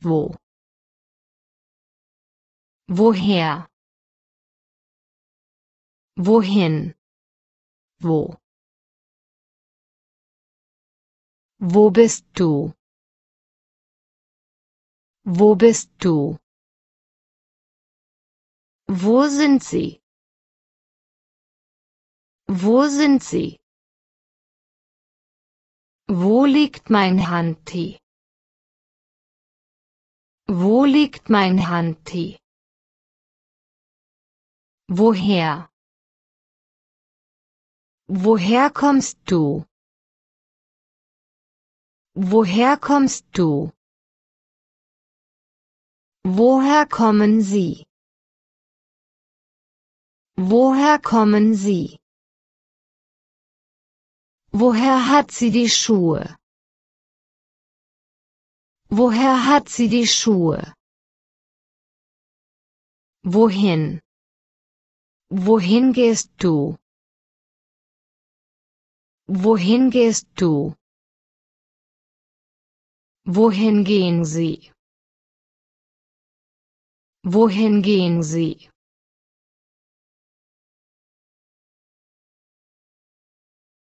Wo? Woher? Wohin? Wo? Wo bist du? Wo bist du? Wo sind sie? Wo sind sie? Wo liegt mein Handtee? Wo liegt mein Handy? Woher? Woher kommst du? Woher kommst du? Woher kommen Sie? Woher kommen Sie? Woher hat sie die Schuhe? Woher hat sie die Schuhe? Wohin? Wohin gehst du? Wohin gehst du? Wohin gehen Sie? Wohin gehen Sie?